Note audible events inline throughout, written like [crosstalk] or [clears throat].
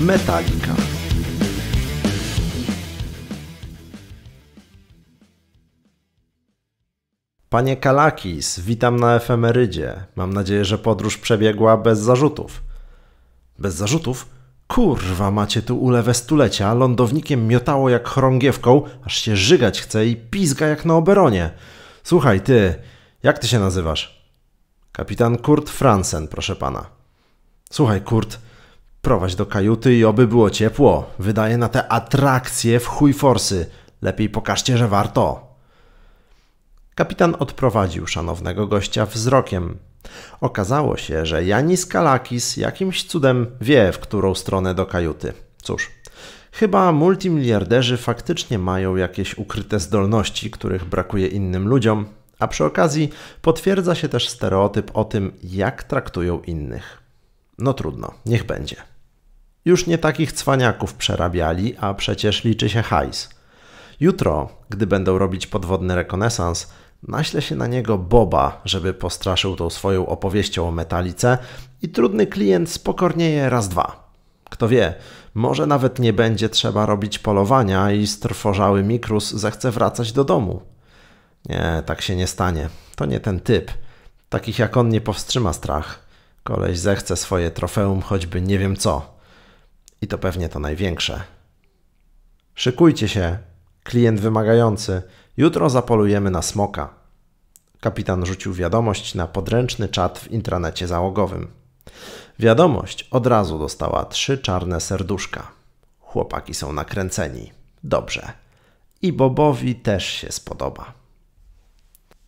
Metallica. Panie Kalakis, witam na efemerydzie. Mam nadzieję, że podróż przebiegła bez zarzutów. Bez zarzutów? Kurwa, macie tu ulewę stulecia, lądownikiem miotało jak chorągiewką, aż się żygać chce i pizga jak na oberonie. Słuchaj, ty, jak ty się nazywasz? Kapitan Kurt Fransen, proszę pana. Słuchaj, Kurt, Prowadź do kajuty i oby było ciepło. Wydaje na te atrakcje w chuj forsy. Lepiej pokażcie, że warto. Kapitan odprowadził szanownego gościa wzrokiem. Okazało się, że Janis Kalakis jakimś cudem wie, w którą stronę do kajuty. Cóż, chyba multimiliarderzy faktycznie mają jakieś ukryte zdolności, których brakuje innym ludziom, a przy okazji potwierdza się też stereotyp o tym, jak traktują innych. No trudno, niech będzie. Już nie takich cwaniaków przerabiali, a przecież liczy się hajs. Jutro, gdy będą robić podwodny rekonesans, naśle się na niego Boba, żeby postraszył tą swoją opowieścią o metalice i trudny klient spokornieje raz dwa. Kto wie, może nawet nie będzie trzeba robić polowania i strwożały Mikrus zechce wracać do domu. Nie, tak się nie stanie. To nie ten typ. Takich jak on nie powstrzyma strach. Koleś zechce swoje trofeum choćby nie wiem co i to pewnie to największe. Szykujcie się, klient wymagający, jutro zapolujemy na smoka. Kapitan rzucił wiadomość na podręczny czat w intranecie załogowym. Wiadomość od razu dostała trzy czarne serduszka. Chłopaki są nakręceni. Dobrze. I Bobowi też się spodoba.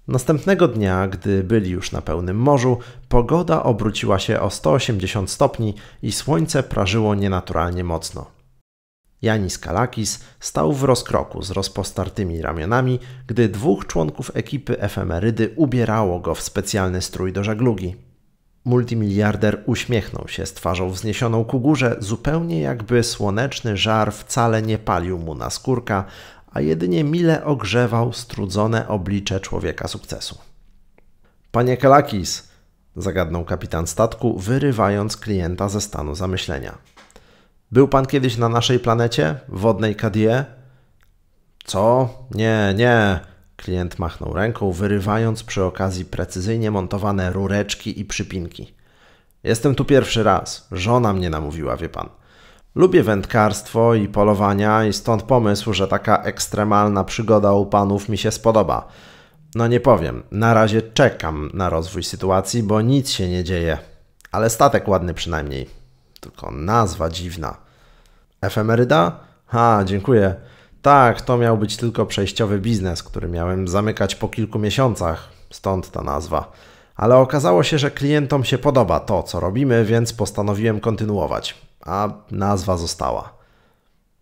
Następnego dnia, gdy byli już na pełnym morzu, pogoda obróciła się o 180 stopni i słońce prażyło nienaturalnie mocno. Janis Kalakis stał w rozkroku z rozpostartymi ramionami, gdy dwóch członków ekipy efemerydy ubierało go w specjalny strój do żeglugi. Multimiliarder uśmiechnął się z twarzą wzniesioną ku górze, zupełnie jakby słoneczny żar wcale nie palił mu na skórka, a jedynie mile ogrzewał strudzone oblicze człowieka sukcesu. Panie Kalakis, zagadnął kapitan statku, wyrywając klienta ze stanu zamyślenia. Był pan kiedyś na naszej planecie, wodnej Kadie? Co? Nie, nie. Klient machnął ręką, wyrywając przy okazji precyzyjnie montowane rureczki i przypinki. Jestem tu pierwszy raz. Żona mnie namówiła, wie pan. Lubię wędkarstwo i polowania i stąd pomysł, że taka ekstremalna przygoda u panów mi się spodoba. No nie powiem, na razie czekam na rozwój sytuacji, bo nic się nie dzieje. Ale statek ładny przynajmniej. Tylko nazwa dziwna. Efemeryda? Ha, dziękuję. Tak, to miał być tylko przejściowy biznes, który miałem zamykać po kilku miesiącach, stąd ta nazwa. Ale okazało się, że klientom się podoba to, co robimy, więc postanowiłem kontynuować a nazwa została.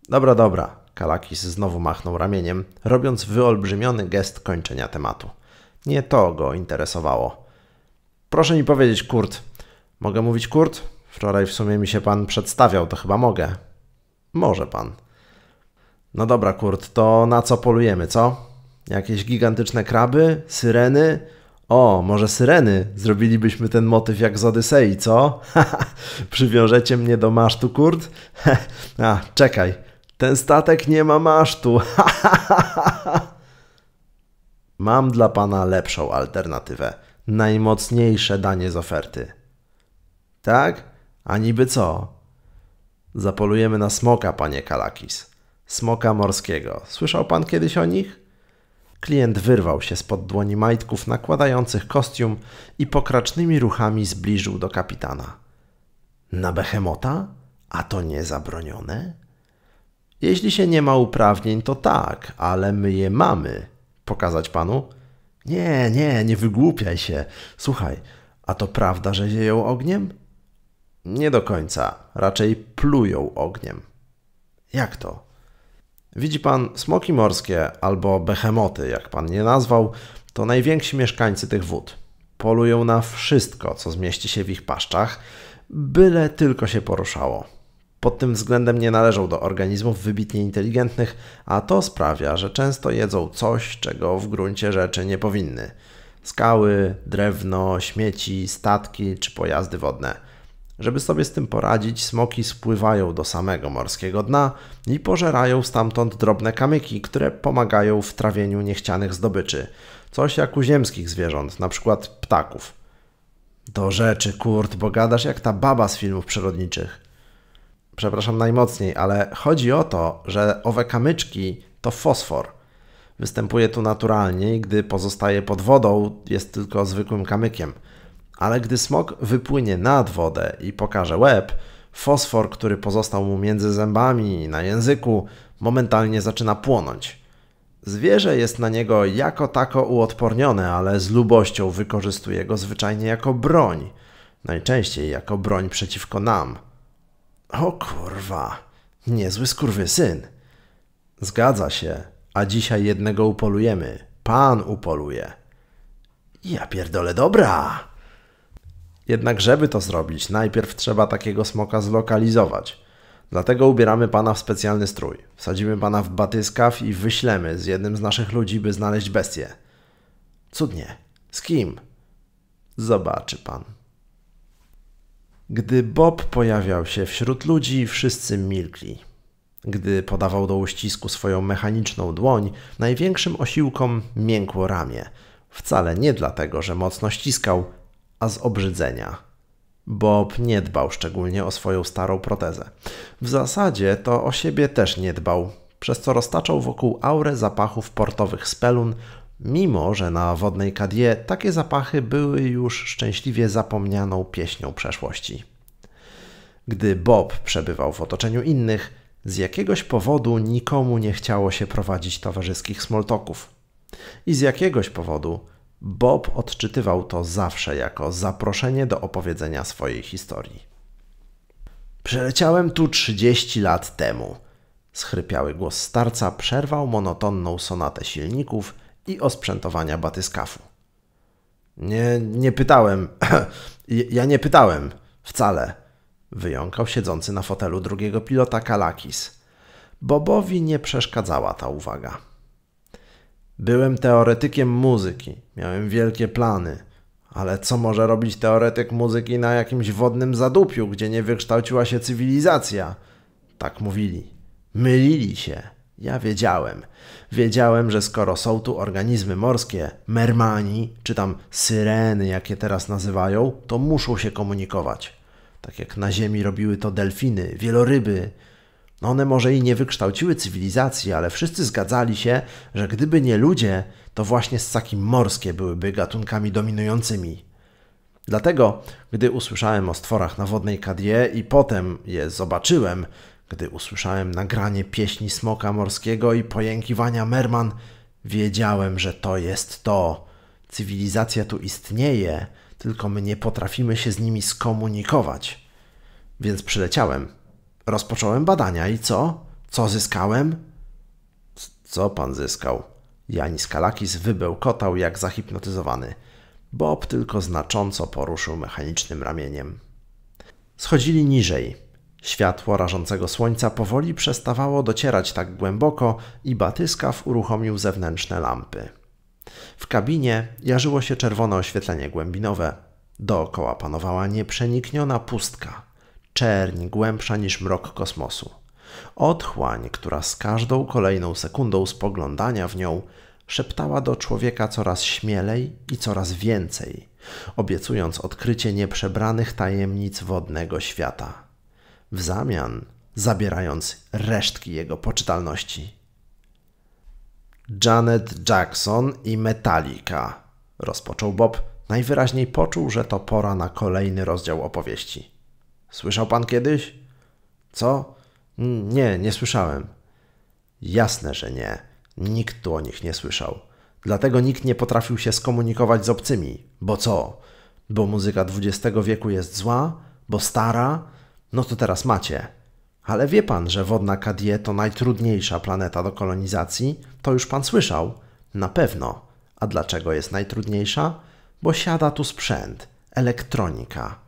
Dobra, dobra, Kalakis znowu machnął ramieniem, robiąc wyolbrzymiony gest kończenia tematu. Nie to go interesowało. Proszę mi powiedzieć, Kurt. Mogę mówić Kurt? Wczoraj w sumie mi się pan przedstawiał, to chyba mogę. Może pan. No dobra, Kurt, to na co polujemy, co? Jakieś gigantyczne kraby? Syreny? O, może syreny. Zrobilibyśmy ten motyw jak z Odysei, co? [laughs] Przywiążecie mnie do masztu, Kurt? [laughs] A, czekaj. Ten statek nie ma masztu. [laughs] Mam dla pana lepszą alternatywę. Najmocniejsze danie z oferty. Tak? A niby co? Zapolujemy na smoka, panie Kalakis. Smoka morskiego. Słyszał pan kiedyś o nich? Klient wyrwał się spod dłoni majtków nakładających kostium i pokracznymi ruchami zbliżył do kapitana. Na behemota? A to nie zabronione? Jeśli się nie ma uprawnień, to tak, ale my je mamy. Pokazać panu? Nie, nie, nie wygłupiaj się. Słuchaj, a to prawda, że zieją ogniem? Nie do końca, raczej plują ogniem. Jak to? Widzi pan, smoki morskie albo behemoty, jak pan nie nazwał, to najwięksi mieszkańcy tych wód. Polują na wszystko, co zmieści się w ich paszczach, byle tylko się poruszało. Pod tym względem nie należą do organizmów wybitnie inteligentnych, a to sprawia, że często jedzą coś, czego w gruncie rzeczy nie powinny. Skały, drewno, śmieci, statki czy pojazdy wodne – żeby sobie z tym poradzić, smoki spływają do samego morskiego dna i pożerają stamtąd drobne kamyki, które pomagają w trawieniu niechcianych zdobyczy. Coś jak u ziemskich zwierząt, na przykład ptaków. Do rzeczy, Kurt, bo gadasz jak ta baba z filmów przyrodniczych. Przepraszam najmocniej, ale chodzi o to, że owe kamyczki to fosfor. Występuje tu naturalnie i gdy pozostaje pod wodą, jest tylko zwykłym kamykiem – ale gdy smok wypłynie nad wodę i pokaże łeb, fosfor, który pozostał mu między zębami i na języku, momentalnie zaczyna płonąć. Zwierzę jest na niego jako tako uodpornione, ale z lubością wykorzystuje go zwyczajnie jako broń. Najczęściej jako broń przeciwko nam. O kurwa, niezły skurwysyn. Zgadza się, a dzisiaj jednego upolujemy. Pan upoluje. Ja pierdolę dobra. Jednak żeby to zrobić, najpierw trzeba takiego smoka zlokalizować. Dlatego ubieramy pana w specjalny strój. Wsadzimy pana w batyskaw i wyślemy z jednym z naszych ludzi, by znaleźć bestię. Cudnie. Z kim? Zobaczy pan. Gdy Bob pojawiał się wśród ludzi, wszyscy milkli. Gdy podawał do uścisku swoją mechaniczną dłoń, największym osiłkom miękło ramię. Wcale nie dlatego, że mocno ściskał, a z obrzydzenia. Bob nie dbał szczególnie o swoją starą protezę. W zasadzie to o siebie też nie dbał, przez co roztaczał wokół aurę zapachów portowych spelun, mimo że na wodnej kadie takie zapachy były już szczęśliwie zapomnianą pieśnią przeszłości. Gdy Bob przebywał w otoczeniu innych, z jakiegoś powodu nikomu nie chciało się prowadzić towarzyskich smoltoków. I z jakiegoś powodu Bob odczytywał to zawsze jako zaproszenie do opowiedzenia swojej historii. Przeleciałem tu 30 lat temu. Schrypiały głos starca przerwał monotonną sonatę silników i osprzętowania batyskafu. Nie, nie pytałem. [clears throat] ja nie pytałem. Wcale. Wyjąkał siedzący na fotelu drugiego pilota Kalakis. Bobowi nie przeszkadzała ta uwaga. Byłem teoretykiem muzyki, miałem wielkie plany. Ale co może robić teoretyk muzyki na jakimś wodnym zadupiu, gdzie nie wykształciła się cywilizacja? Tak mówili. Mylili się. Ja wiedziałem. Wiedziałem, że skoro są tu organizmy morskie, mermani, czy tam syreny, jakie teraz nazywają, to muszą się komunikować. Tak jak na Ziemi robiły to delfiny, wieloryby, no one może i nie wykształciły cywilizacji, ale wszyscy zgadzali się, że gdyby nie ludzie, to właśnie ssaki morskie byłyby gatunkami dominującymi. Dlatego, gdy usłyszałem o stworach na wodnej kadie i potem je zobaczyłem, gdy usłyszałem nagranie pieśni smoka morskiego i pojękiwania merman, wiedziałem, że to jest to. Cywilizacja tu istnieje, tylko my nie potrafimy się z nimi skomunikować. Więc przyleciałem Rozpocząłem badania i co? Co zyskałem? Co pan zyskał? Janis Kalakis wybełkotał jak zahipnotyzowany. Bob tylko znacząco poruszył mechanicznym ramieniem. Schodzili niżej. Światło rażącego słońca powoli przestawało docierać tak głęboko i batyskaw uruchomił zewnętrzne lampy. W kabinie jarzyło się czerwone oświetlenie głębinowe. Dookoła panowała nieprzenikniona pustka czerni głębsza niż mrok kosmosu. Otchłań, która z każdą kolejną sekundą spoglądania w nią szeptała do człowieka coraz śmielej i coraz więcej, obiecując odkrycie nieprzebranych tajemnic wodnego świata. W zamian zabierając resztki jego poczytalności. Janet Jackson i Metallica, rozpoczął Bob. Najwyraźniej poczuł, że to pora na kolejny rozdział opowieści. Słyszał pan kiedyś? Co? Nie, nie słyszałem. Jasne, że nie. Nikt tu o nich nie słyszał. Dlatego nikt nie potrafił się skomunikować z obcymi. Bo co? Bo muzyka XX wieku jest zła? Bo stara? No to teraz macie. Ale wie pan, że wodna Kadie to najtrudniejsza planeta do kolonizacji? To już pan słyszał? Na pewno. A dlaczego jest najtrudniejsza? Bo siada tu sprzęt, elektronika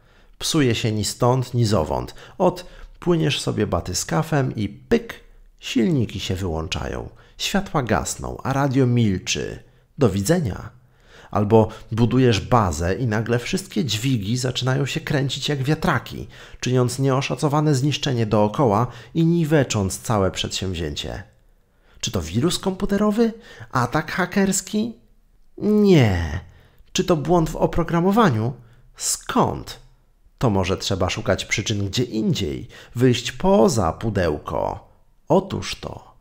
psuje się ni stąd, ni zowąd. Od płyniesz sobie baty z kafem i pyk, silniki się wyłączają, światła gasną, a radio milczy. Do widzenia. Albo budujesz bazę i nagle wszystkie dźwigi zaczynają się kręcić jak wiatraki, czyniąc nieoszacowane zniszczenie dookoła i niwecząc całe przedsięwzięcie. Czy to wirus komputerowy? Atak hakerski? Nie. Czy to błąd w oprogramowaniu? Skąd? to może trzeba szukać przyczyn gdzie indziej, wyjść poza pudełko. Otóż to.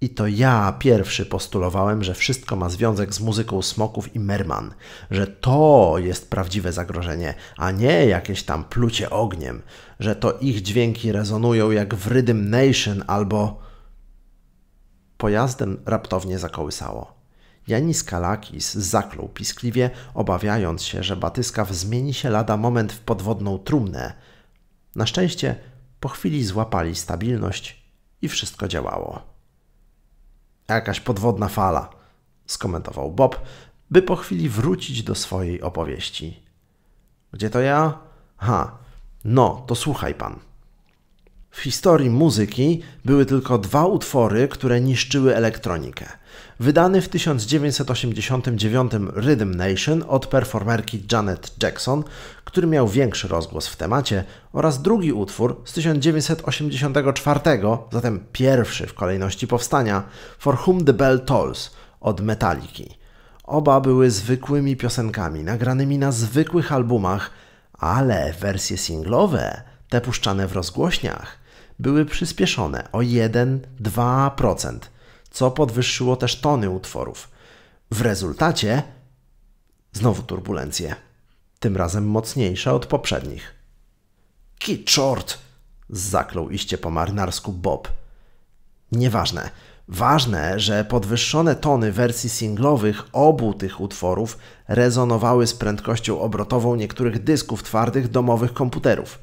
I to ja pierwszy postulowałem, że wszystko ma związek z muzyką smoków i merman, że to jest prawdziwe zagrożenie, a nie jakieś tam plucie ogniem, że to ich dźwięki rezonują jak w Rhythm Nation albo. Pojazdem raptownie zakołysało. Janis Kalakis zaklął piskliwie, obawiając się, że batyskaw zmieni się lada moment w podwodną trumnę. Na szczęście po chwili złapali stabilność i wszystko działało. Jakaś podwodna fala, skomentował Bob, by po chwili wrócić do swojej opowieści. Gdzie to ja? Ha, no, to słuchaj pan. W historii muzyki były tylko dwa utwory, które niszczyły elektronikę. Wydany w 1989 Rhythm Nation od performerki Janet Jackson, który miał większy rozgłos w temacie, oraz drugi utwór z 1984, zatem pierwszy w kolejności powstania, For Whom the Bell Tolls od Metaliki. Oba były zwykłymi piosenkami, nagranymi na zwykłych albumach, ale wersje singlowe, te puszczane w rozgłośniach, były przyspieszone o 1-2% co podwyższyło też tony utworów. W rezultacie znowu turbulencje, tym razem mocniejsze od poprzednich. Kiczort! zaklął iście po marnarsku Bob. Nieważne. Ważne, że podwyższone tony wersji singlowych obu tych utworów rezonowały z prędkością obrotową niektórych dysków twardych domowych komputerów.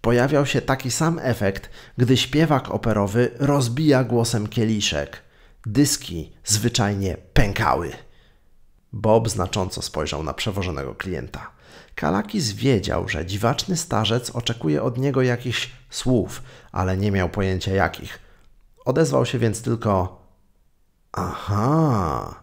Pojawiał się taki sam efekt, gdy śpiewak operowy rozbija głosem kieliszek. Dyski zwyczajnie pękały. Bob znacząco spojrzał na przewożonego klienta. Kalakis wiedział, że dziwaczny starzec oczekuje od niego jakichś słów, ale nie miał pojęcia jakich. Odezwał się więc tylko: Aha.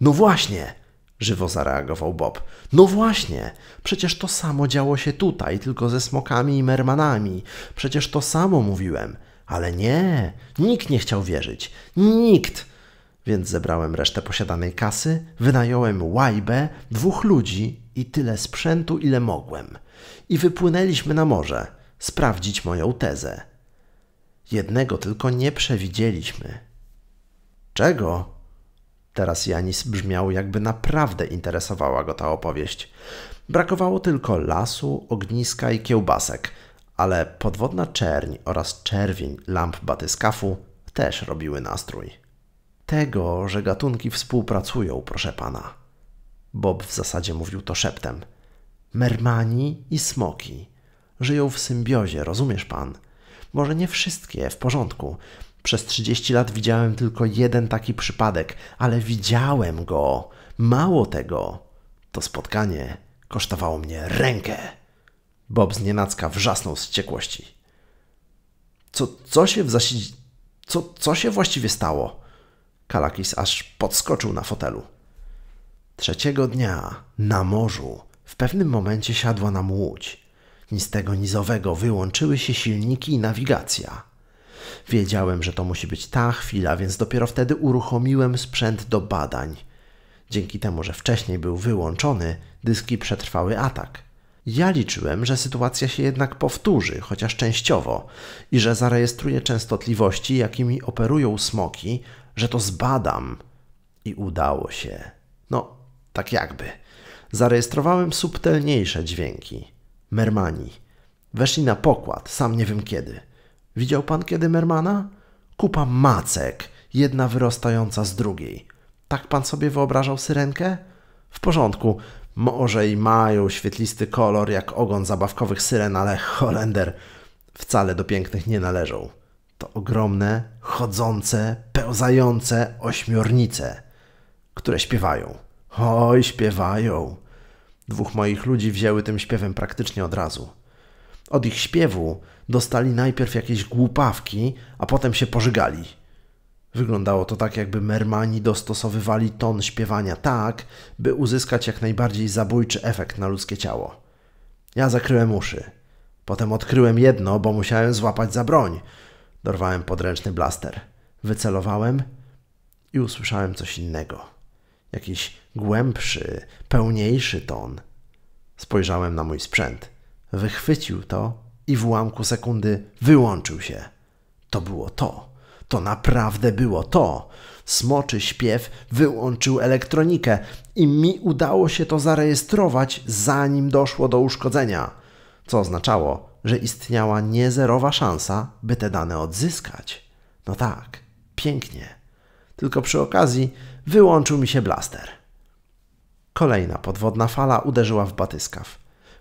No właśnie! żywo zareagował Bob. No właśnie! Przecież to samo działo się tutaj, tylko ze smokami i mermanami. Przecież to samo mówiłem. Ale nie, nikt nie chciał wierzyć. Nikt! Więc zebrałem resztę posiadanej kasy, wynająłem łajbę, dwóch ludzi i tyle sprzętu, ile mogłem. I wypłynęliśmy na morze, sprawdzić moją tezę. Jednego tylko nie przewidzieliśmy. Czego? Teraz Janis brzmiał, jakby naprawdę interesowała go ta opowieść. Brakowało tylko lasu, ogniska i kiełbasek, ale podwodna czerń oraz czerwień lamp batyskafu też robiły nastrój. Tego, że gatunki współpracują, proszę pana. Bob w zasadzie mówił to szeptem. Mermani i smoki żyją w symbiozie, rozumiesz pan? Może nie wszystkie, w porządku. Przez 30 lat widziałem tylko jeden taki przypadek, ale widziałem go. Mało tego, to spotkanie kosztowało mnie rękę. Bob z nienacka wrzasnął z ciekłości. Co, co się w zasi... co, co się właściwie stało? Kalakis aż podskoczył na fotelu. Trzeciego dnia, na morzu, w pewnym momencie siadła nam łódź. Nic tego nizowego wyłączyły się silniki i nawigacja. Wiedziałem, że to musi być ta chwila, więc dopiero wtedy uruchomiłem sprzęt do badań. Dzięki temu, że wcześniej był wyłączony, dyski przetrwały atak. Ja liczyłem, że sytuacja się jednak powtórzy, chociaż częściowo, i że zarejestruję częstotliwości, jakimi operują smoki, że to zbadam. I udało się. No, tak jakby. Zarejestrowałem subtelniejsze dźwięki. Mermani. Weszli na pokład, sam nie wiem kiedy. Widział pan kiedy Mermana? Kupa macek, jedna wyrastająca z drugiej. Tak pan sobie wyobrażał syrenkę? W porządku, może i mają świetlisty kolor jak ogon zabawkowych syren, ale Holender wcale do pięknych nie należą. To ogromne, chodzące, pełzające ośmiornice, które śpiewają. Oj, śpiewają. Dwóch moich ludzi wzięły tym śpiewem praktycznie od razu. Od ich śpiewu dostali najpierw jakieś głupawki, a potem się pożygali. Wyglądało to tak, jakby mermani dostosowywali ton śpiewania tak, by uzyskać jak najbardziej zabójczy efekt na ludzkie ciało. Ja zakryłem uszy. Potem odkryłem jedno, bo musiałem złapać za broń. Dorwałem podręczny blaster. Wycelowałem i usłyszałem coś innego. Jakiś głębszy, pełniejszy ton. Spojrzałem na mój sprzęt. Wychwycił to i w ułamku sekundy wyłączył się. To było to. To naprawdę było to. Smoczy śpiew wyłączył elektronikę i mi udało się to zarejestrować, zanim doszło do uszkodzenia, co oznaczało, że istniała niezerowa szansa, by te dane odzyskać. No tak, pięknie. Tylko przy okazji wyłączył mi się blaster. Kolejna podwodna fala uderzyła w batyskaw.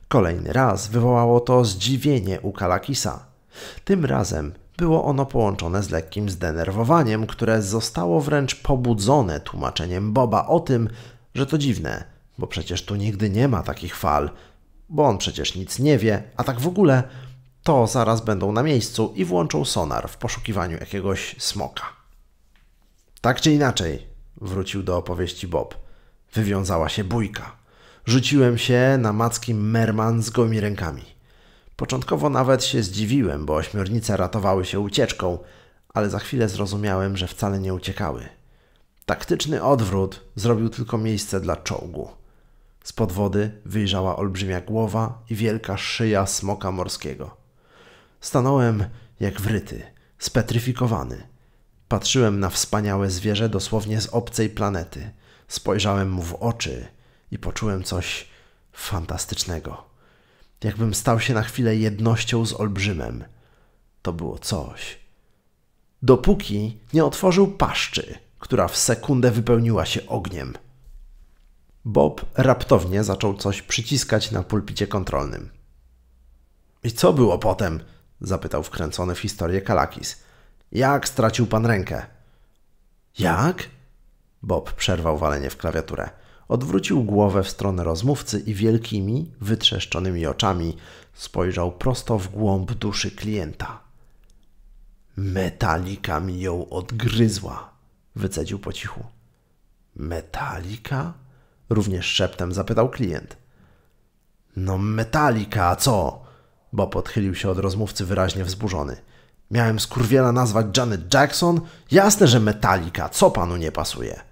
Kolejny raz wywołało to zdziwienie u Kalakisa. Tym razem było ono połączone z lekkim zdenerwowaniem, które zostało wręcz pobudzone tłumaczeniem Boba o tym, że to dziwne, bo przecież tu nigdy nie ma takich fal, bo on przecież nic nie wie, a tak w ogóle to zaraz będą na miejscu i włączą sonar w poszukiwaniu jakiegoś smoka. Tak czy inaczej, wrócił do opowieści Bob. Wywiązała się bójka. Rzuciłem się na macki Merman z gołymi rękami. Początkowo nawet się zdziwiłem, bo ośmiornice ratowały się ucieczką, ale za chwilę zrozumiałem, że wcale nie uciekały. Taktyczny odwrót zrobił tylko miejsce dla czołgu. Z podwody wyjrzała olbrzymia głowa i wielka szyja smoka morskiego. Stanąłem jak wryty, spetryfikowany. Patrzyłem na wspaniałe zwierzę dosłownie z obcej planety. Spojrzałem mu w oczy i poczułem coś fantastycznego jakbym stał się na chwilę jednością z olbrzymem. To było coś. Dopóki nie otworzył paszczy, która w sekundę wypełniła się ogniem. Bob raptownie zaczął coś przyciskać na pulpicie kontrolnym. I co było potem? zapytał wkręcony w historię Kalakis. Jak stracił pan rękę? Jak? Bob przerwał walenie w klawiaturę. Odwrócił głowę w stronę rozmówcy i wielkimi, wytrzeszczonymi oczami spojrzał prosto w głąb duszy klienta. Metalika mi ją odgryzła, wycedził po cichu. Metalika? Również szeptem zapytał klient. No Metalika, a co? Bo podchylił się od rozmówcy wyraźnie wzburzony. Miałem skurwiela nazwać Janet Jackson? Jasne, że Metalika, co panu nie pasuje?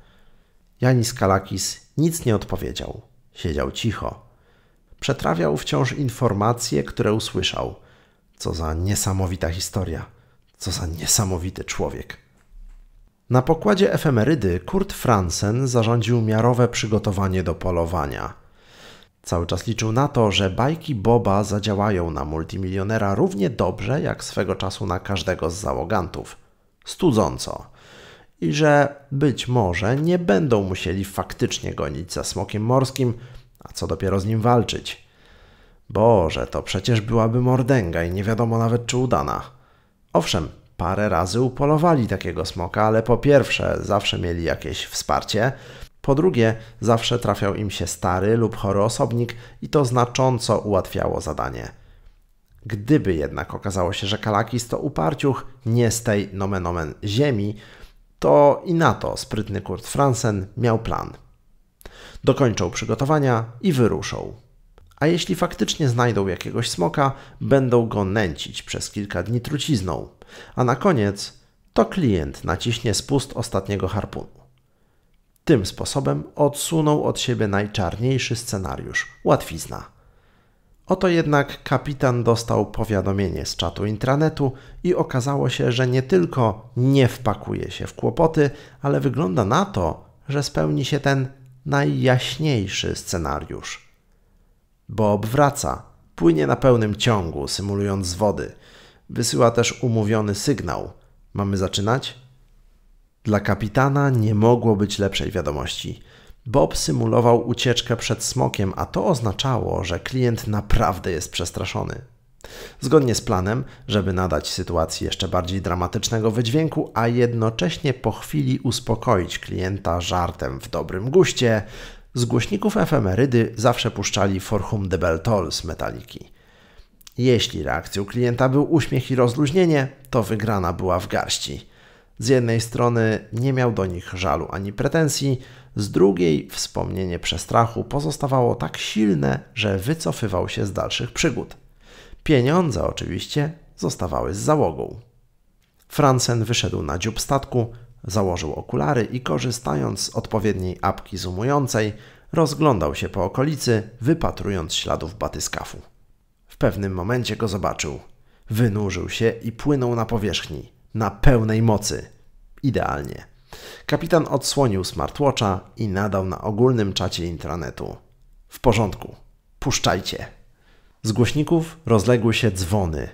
Janis Kalakis nic nie odpowiedział. Siedział cicho. Przetrawiał wciąż informacje, które usłyszał. Co za niesamowita historia. Co za niesamowity człowiek. Na pokładzie efemerydy Kurt Fransen zarządził miarowe przygotowanie do polowania. Cały czas liczył na to, że bajki Boba zadziałają na multimilionera równie dobrze jak swego czasu na każdego z załogantów. Studząco i że być może nie będą musieli faktycznie gonić za smokiem morskim, a co dopiero z nim walczyć. Boże, to przecież byłaby mordęga i nie wiadomo nawet czy udana. Owszem, parę razy upolowali takiego smoka, ale po pierwsze zawsze mieli jakieś wsparcie, po drugie zawsze trafiał im się stary lub chory osobnik i to znacząco ułatwiało zadanie. Gdyby jednak okazało się, że Kalakis to uparciuch nie z tej nomenomen ziemi, to i na to sprytny Kurt Fransen miał plan. Dokończą przygotowania i wyruszą. A jeśli faktycznie znajdą jakiegoś smoka, będą go nęcić przez kilka dni trucizną. A na koniec to klient naciśnie spust ostatniego harpunu. Tym sposobem odsunął od siebie najczarniejszy scenariusz łatwizna. Oto jednak kapitan dostał powiadomienie z czatu intranetu i okazało się, że nie tylko nie wpakuje się w kłopoty, ale wygląda na to, że spełni się ten najjaśniejszy scenariusz. Bob wraca, płynie na pełnym ciągu, symulując z wody. Wysyła też umówiony sygnał. Mamy zaczynać? Dla kapitana nie mogło być lepszej wiadomości. Bob symulował ucieczkę przed smokiem, a to oznaczało, że klient naprawdę jest przestraszony. Zgodnie z planem, żeby nadać sytuacji jeszcze bardziej dramatycznego wydźwięku, a jednocześnie po chwili uspokoić klienta żartem w dobrym guście, z głośników efemerydy zawsze puszczali For Whom the Bell Tolls Metaliki. Jeśli reakcją klienta był uśmiech i rozluźnienie, to wygrana była w garści – z jednej strony nie miał do nich żalu ani pretensji, z drugiej wspomnienie przestrachu pozostawało tak silne, że wycofywał się z dalszych przygód. Pieniądze oczywiście zostawały z załogą. Fransen wyszedł na dziób statku, założył okulary i korzystając z odpowiedniej apki zoomującej, rozglądał się po okolicy, wypatrując śladów batyskafu. W pewnym momencie go zobaczył. Wynurzył się i płynął na powierzchni na pełnej mocy. Idealnie. Kapitan odsłonił smartwatcha i nadał na ogólnym czacie intranetu. W porządku, puszczajcie. Z głośników rozległy się dzwony,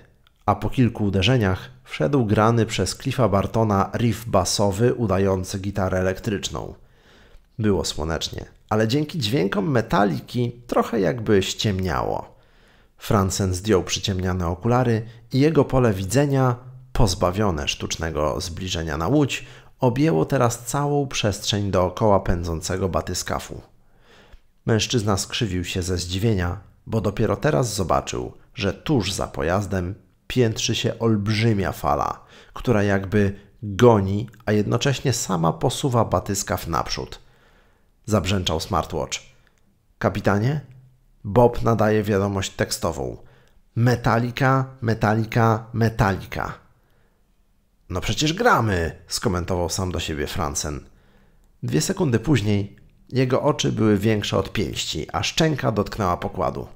a po kilku uderzeniach wszedł grany przez Cliffa Bartona riff basowy udający gitarę elektryczną. Było słonecznie, ale dzięki dźwiękom metaliki trochę jakby ściemniało. Fransen zdjął przyciemniane okulary i jego pole widzenia pozbawione sztucznego zbliżenia na łódź, objęło teraz całą przestrzeń dookoła pędzącego batyskafu. Mężczyzna skrzywił się ze zdziwienia, bo dopiero teraz zobaczył, że tuż za pojazdem piętrzy się olbrzymia fala, która jakby goni, a jednocześnie sama posuwa batyskaw naprzód. Zabrzęczał smartwatch. Kapitanie? Bob nadaje wiadomość tekstową. Metalika, metalika, metalika. No przecież gramy, skomentował sam do siebie Fransen. Dwie sekundy później jego oczy były większe od pięści, a szczęka dotknęła pokładu.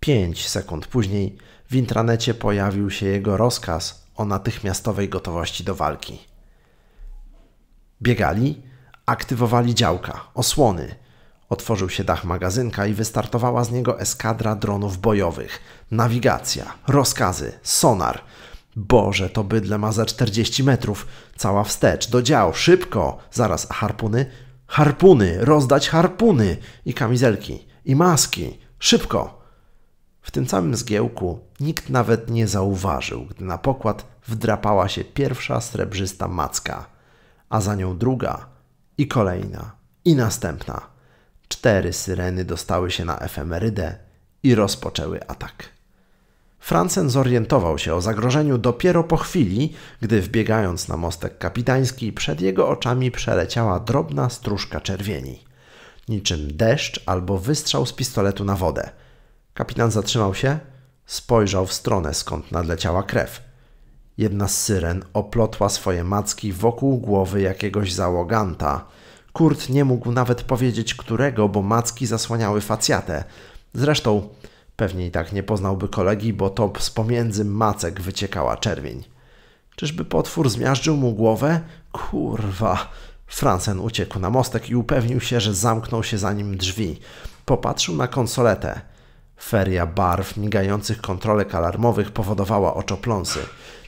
Pięć sekund później w intranecie pojawił się jego rozkaz o natychmiastowej gotowości do walki. Biegali, aktywowali działka, osłony. Otworzył się dach magazynka i wystartowała z niego eskadra dronów bojowych, nawigacja, rozkazy, sonar – Boże, to bydle ma za 40 metrów. Cała wstecz, do dział, szybko. Zaraz, harpuny? Harpuny, rozdać harpuny i kamizelki, i maski. Szybko! W tym samym zgiełku nikt nawet nie zauważył, gdy na pokład wdrapała się pierwsza srebrzysta macka, a za nią druga i kolejna i następna. Cztery syreny dostały się na efemerydę i rozpoczęły atak. Francen zorientował się o zagrożeniu dopiero po chwili, gdy wbiegając na mostek kapitański, przed jego oczami przeleciała drobna stróżka czerwieni. Niczym deszcz albo wystrzał z pistoletu na wodę. Kapitan zatrzymał się, spojrzał w stronę, skąd nadleciała krew. Jedna z syren oplotła swoje macki wokół głowy jakiegoś załoganta. Kurt nie mógł nawet powiedzieć którego, bo macki zasłaniały facjatę. Zresztą Pewnie i tak nie poznałby kolegi, bo to z pomiędzy macek wyciekała czerwień. Czyżby potwór zmiażdżył mu głowę? Kurwa. Fransen uciekł na mostek i upewnił się, że zamknął się za nim drzwi. Popatrzył na konsoletę. Feria barw migających kontrolek alarmowych powodowała oczopląsy.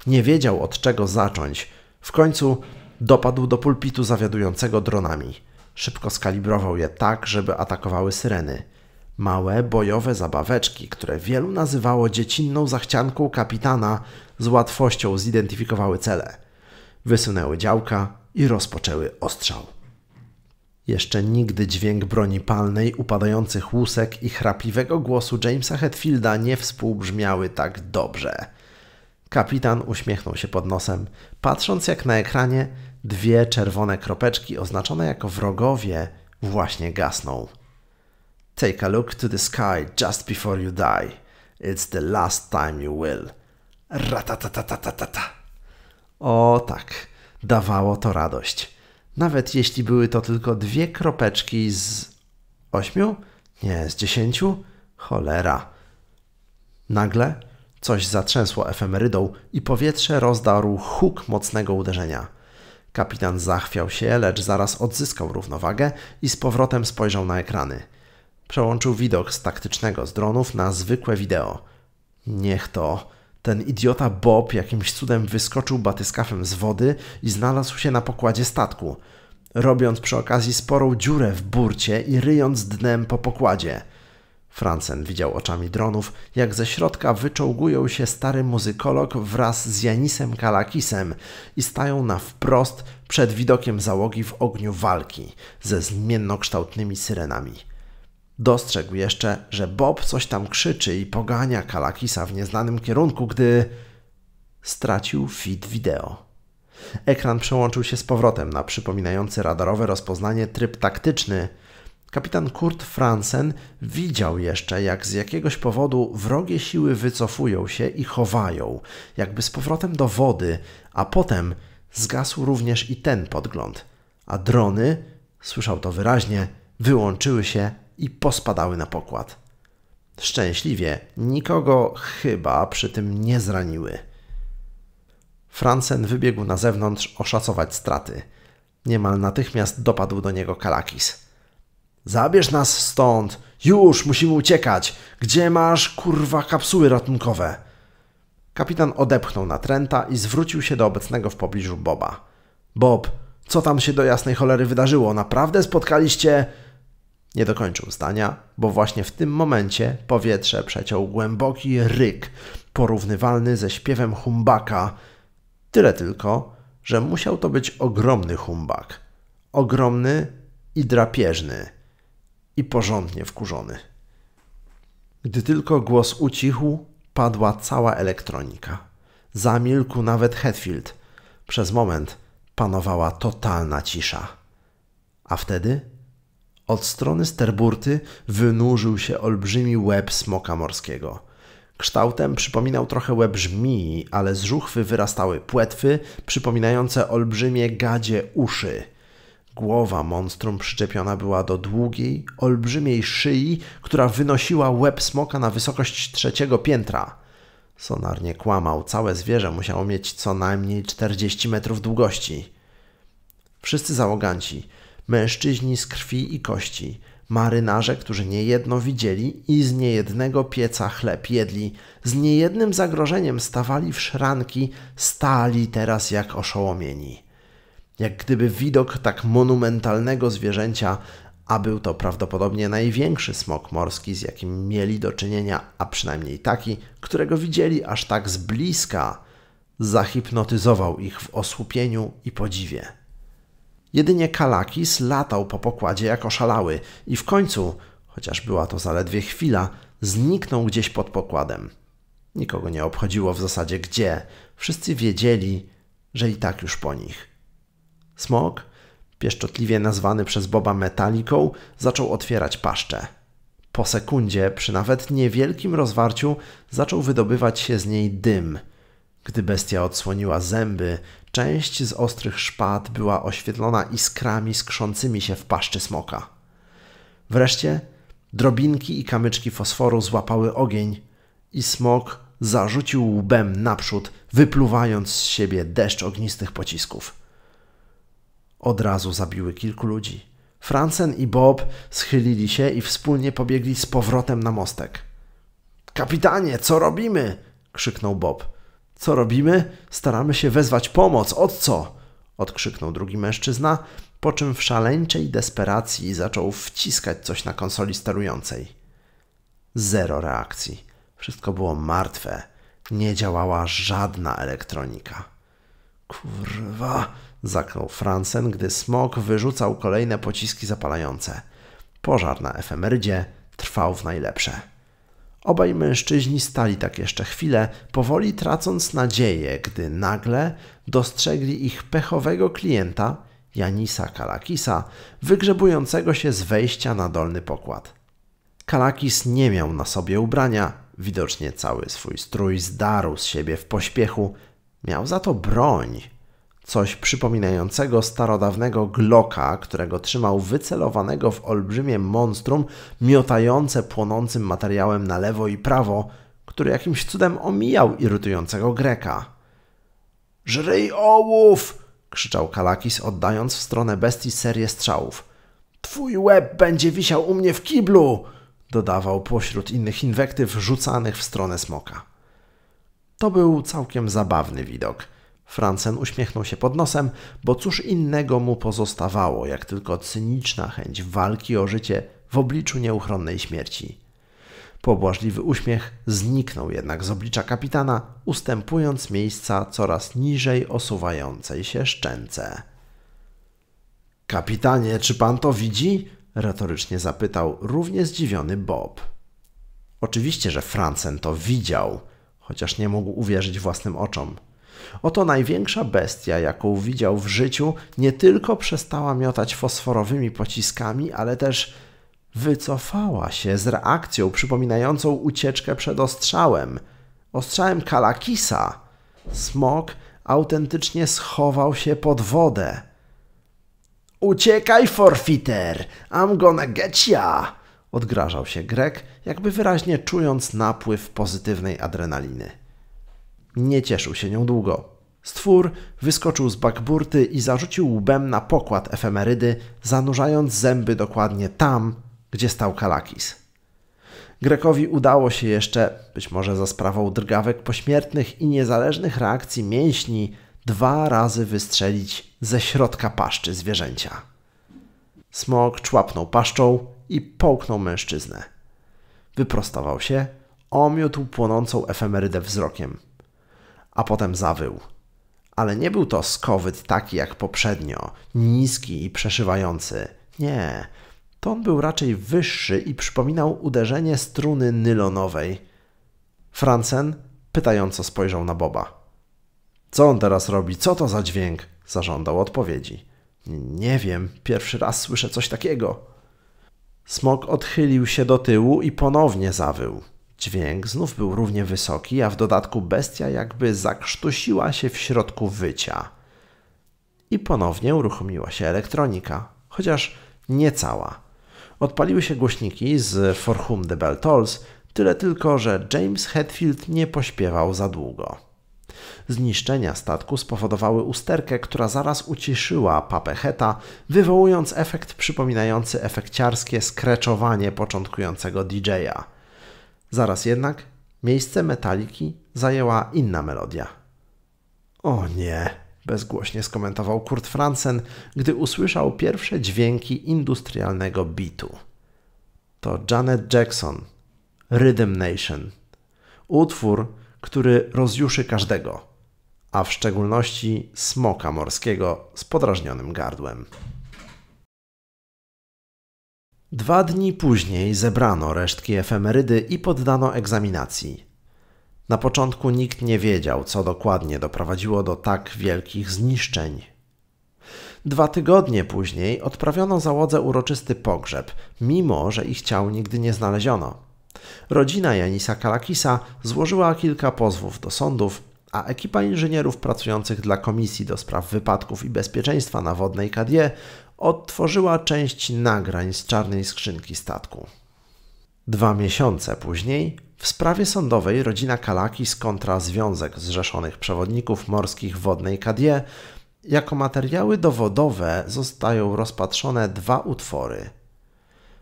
Nie wiedział od czego zacząć. W końcu dopadł do pulpitu zawiadującego dronami. Szybko skalibrował je tak, żeby atakowały syreny. Małe, bojowe zabaweczki, które wielu nazywało dziecinną zachcianką kapitana, z łatwością zidentyfikowały cele. Wysunęły działka i rozpoczęły ostrzał. Jeszcze nigdy dźwięk broni palnej, upadających łusek i chrapliwego głosu Jamesa Hetfielda nie współbrzmiały tak dobrze. Kapitan uśmiechnął się pod nosem, patrząc jak na ekranie dwie czerwone kropeczki oznaczone jako wrogowie właśnie gasną. Take a look to the sky just before you die. It's the last time you will. ta. O tak, dawało to radość. Nawet jeśli były to tylko dwie kropeczki z ośmiu? Nie, z dziesięciu? Cholera. Nagle coś zatrzęsło efemerydą i powietrze rozdarł huk mocnego uderzenia. Kapitan zachwiał się, lecz zaraz odzyskał równowagę i z powrotem spojrzał na ekrany – Przełączył widok z taktycznego z dronów na zwykłe wideo. Niech to. Ten idiota Bob jakimś cudem wyskoczył batyskafem z wody i znalazł się na pokładzie statku, robiąc przy okazji sporą dziurę w burcie i ryjąc dnem po pokładzie. Fransen widział oczami dronów, jak ze środka wyczołgują się stary muzykolog wraz z Janisem Kalakisem i stają na wprost przed widokiem załogi w ogniu walki ze zmiennokształtnymi syrenami. Dostrzegł jeszcze, że Bob coś tam krzyczy i pogania Kalakisa w nieznanym kierunku, gdy stracił feed wideo. Ekran przełączył się z powrotem na przypominający radarowe rozpoznanie tryb taktyczny. Kapitan Kurt Fransen widział jeszcze, jak z jakiegoś powodu wrogie siły wycofują się i chowają, jakby z powrotem do wody, a potem zgasł również i ten podgląd. A drony, słyszał to wyraźnie, wyłączyły się i pospadały na pokład. Szczęśliwie nikogo chyba przy tym nie zraniły. Fransen wybiegł na zewnątrz oszacować straty. Niemal natychmiast dopadł do niego Kalakis. Zabierz nas stąd! Już musimy uciekać! Gdzie masz, kurwa, kapsuły ratunkowe? Kapitan odepchnął na Trenta i zwrócił się do obecnego w pobliżu Boba. Bob, co tam się do jasnej cholery wydarzyło? Naprawdę spotkaliście... Nie dokończył zdania, bo właśnie w tym momencie powietrze przeciął głęboki ryk, porównywalny ze śpiewem humbaka. Tyle tylko, że musiał to być ogromny humbak. Ogromny i drapieżny. I porządnie wkurzony. Gdy tylko głos ucichł, padła cała elektronika. Zamilkł nawet Hetfield. Przez moment panowała totalna cisza. A wtedy od strony sterburty wynurzył się olbrzymi łeb smoka morskiego. Kształtem przypominał trochę łeb żmii, ale z żuchwy wyrastały płetwy przypominające olbrzymie gadzie uszy. Głowa monstrum przyczepiona była do długiej, olbrzymiej szyi, która wynosiła łeb smoka na wysokość trzeciego piętra. Sonar nie kłamał, całe zwierzę musiało mieć co najmniej 40 metrów długości. Wszyscy załoganci mężczyźni z krwi i kości, marynarze, którzy niejedno widzieli i z niejednego pieca chleb jedli, z niejednym zagrożeniem stawali w szranki, stali teraz jak oszołomieni. Jak gdyby widok tak monumentalnego zwierzęcia, a był to prawdopodobnie największy smok morski, z jakim mieli do czynienia, a przynajmniej taki, którego widzieli aż tak z bliska, zahipnotyzował ich w osłupieniu i podziwie. Jedynie Kalakis latał po pokładzie jako szalały i w końcu, chociaż była to zaledwie chwila, zniknął gdzieś pod pokładem. Nikogo nie obchodziło w zasadzie gdzie. Wszyscy wiedzieli, że i tak już po nich. Smok, pieszczotliwie nazwany przez Boba metaliką, zaczął otwierać paszczę. Po sekundzie, przy nawet niewielkim rozwarciu, zaczął wydobywać się z niej dym – gdy bestia odsłoniła zęby, część z ostrych szpad była oświetlona iskrami skrzącymi się w paszczy smoka. Wreszcie drobinki i kamyczki fosforu złapały ogień i smok zarzucił łbem naprzód, wypluwając z siebie deszcz ognistych pocisków. Od razu zabiły kilku ludzi. Francen i Bob schylili się i wspólnie pobiegli z powrotem na mostek. Kapitanie, co robimy? krzyknął Bob. Co robimy? Staramy się wezwać pomoc. Od co? odkrzyknął drugi mężczyzna, po czym w szaleńczej desperacji zaczął wciskać coś na konsoli sterującej. Zero reakcji. Wszystko było martwe. Nie działała żadna elektronika. Kurwa, zaknął Fransen, gdy smok wyrzucał kolejne pociski zapalające. Pożar na efemerydzie trwał w najlepsze. Obaj mężczyźni stali tak jeszcze chwilę, powoli tracąc nadzieję, gdy nagle dostrzegli ich pechowego klienta, Janisa Kalakisa, wygrzebującego się z wejścia na dolny pokład. Kalakis nie miał na sobie ubrania, widocznie cały swój strój zdarł z siebie w pośpiechu. Miał za to broń, coś przypominającego starodawnego gloka, którego trzymał wycelowanego w olbrzymie monstrum, miotające płonącym materiałem na lewo i prawo, który jakimś cudem omijał irytującego Greka. Żryj ołów! krzyczał Kalakis, oddając w stronę bestii serię strzałów. Twój łeb będzie wisiał u mnie w kiblu! dodawał pośród innych inwektyw rzucanych w stronę smoka. To był całkiem zabawny widok – Francen uśmiechnął się pod nosem, bo cóż innego mu pozostawało, jak tylko cyniczna chęć walki o życie w obliczu nieuchronnej śmierci. Pobłażliwy uśmiech zniknął jednak z oblicza kapitana, ustępując miejsca coraz niżej osuwającej się szczęce. Kapitanie, czy pan to widzi? retorycznie zapytał równie zdziwiony Bob. Oczywiście, że Francen to widział, chociaż nie mógł uwierzyć własnym oczom. Oto największa bestia, jaką widział w życiu, nie tylko przestała miotać fosforowymi pociskami, ale też wycofała się z reakcją przypominającą ucieczkę przed ostrzałem. Ostrzałem Kalakisa. Smok autentycznie schował się pod wodę. Uciekaj, forfiter! I'm gonna get ya! Odgrażał się Grek, jakby wyraźnie czując napływ pozytywnej adrenaliny nie cieszył się nią długo. Stwór wyskoczył z bakburty i zarzucił łbem na pokład efemerydy, zanurzając zęby dokładnie tam, gdzie stał Kalakis. Grekowi udało się jeszcze, być może za sprawą drgawek pośmiertnych i niezależnych reakcji mięśni, dwa razy wystrzelić ze środka paszczy zwierzęcia. Smok człapnął paszczą i połknął mężczyznę. Wyprostował się, omiótł płonącą efemerydę wzrokiem a potem zawył. Ale nie był to skowyt taki jak poprzednio, niski i przeszywający. Nie, ton był raczej wyższy i przypominał uderzenie struny nylonowej. Francen pytająco spojrzał na Boba. Co on teraz robi? Co to za dźwięk? Zażądał odpowiedzi. Nie wiem, pierwszy raz słyszę coś takiego. Smok odchylił się do tyłu i ponownie zawył. Dźwięk znów był równie wysoki, a w dodatku bestia jakby zakrztusiła się w środku wycia. I ponownie uruchomiła się elektronika, chociaż nie cała. Odpaliły się głośniki z For Whom the Bell Tolls, tyle tylko, że James Hetfield nie pośpiewał za długo. Zniszczenia statku spowodowały usterkę, która zaraz uciszyła papę Heta, wywołując efekt przypominający efekciarskie skreczowanie początkującego DJ-a. Zaraz jednak miejsce metaliki zajęła inna melodia. O nie, bezgłośnie skomentował Kurt Franzen, gdy usłyszał pierwsze dźwięki industrialnego bitu. To Janet Jackson, Rhythm Nation. Utwór, który rozjuszy każdego, a w szczególności smoka morskiego z podrażnionym gardłem. Dwa dni później zebrano resztki efemerydy i poddano egzaminacji. Na początku nikt nie wiedział, co dokładnie doprowadziło do tak wielkich zniszczeń. Dwa tygodnie później odprawiono załodze uroczysty pogrzeb, mimo że ich ciał nigdy nie znaleziono. Rodzina Janisa Kalakisa złożyła kilka pozwów do sądów, a ekipa inżynierów pracujących dla Komisji do Spraw Wypadków i Bezpieczeństwa na Wodnej Kadie odtworzyła część nagrań z czarnej skrzynki statku. Dwa miesiące później w sprawie sądowej rodzina Kalakis kontra Związek Zrzeszonych Przewodników Morskich Wodnej Kadie jako materiały dowodowe zostają rozpatrzone dwa utwory.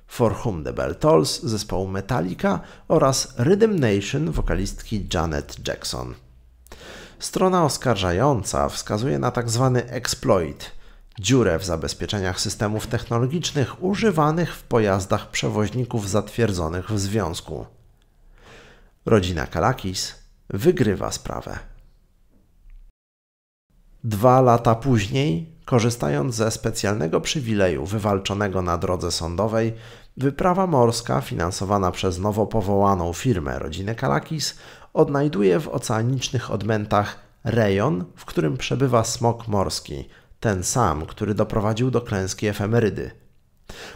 For Whom the Bell Tolls zespołu Metallica oraz Rhythm Nation wokalistki Janet Jackson. Strona oskarżająca wskazuje na tzw. Tak exploit, Dziurę w zabezpieczeniach systemów technologicznych używanych w pojazdach przewoźników zatwierdzonych w związku. Rodzina Kalakis wygrywa sprawę. Dwa lata później, korzystając ze specjalnego przywileju wywalczonego na drodze sądowej, wyprawa morska finansowana przez nowo powołaną firmę rodziny Kalakis odnajduje w oceanicznych odmętach rejon, w którym przebywa smok morski – ten sam, który doprowadził do klęski efemerydy.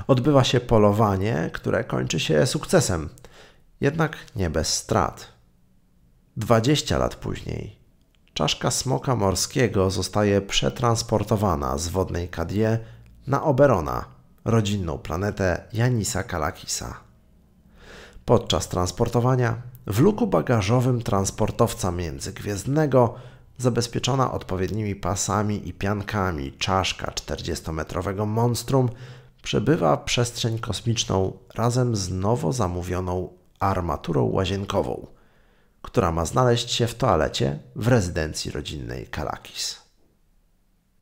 Odbywa się polowanie, które kończy się sukcesem, jednak nie bez strat. Dwadzieścia lat później czaszka smoka morskiego zostaje przetransportowana z wodnej Kadie na Oberona, rodzinną planetę Janisa Kalakisa. Podczas transportowania w luku bagażowym transportowca międzygwiezdnego zabezpieczona odpowiednimi pasami i piankami czaszka 40-metrowego monstrum przebywa przestrzeń kosmiczną razem z nowo zamówioną armaturą łazienkową, która ma znaleźć się w toalecie w rezydencji rodzinnej Kalakis.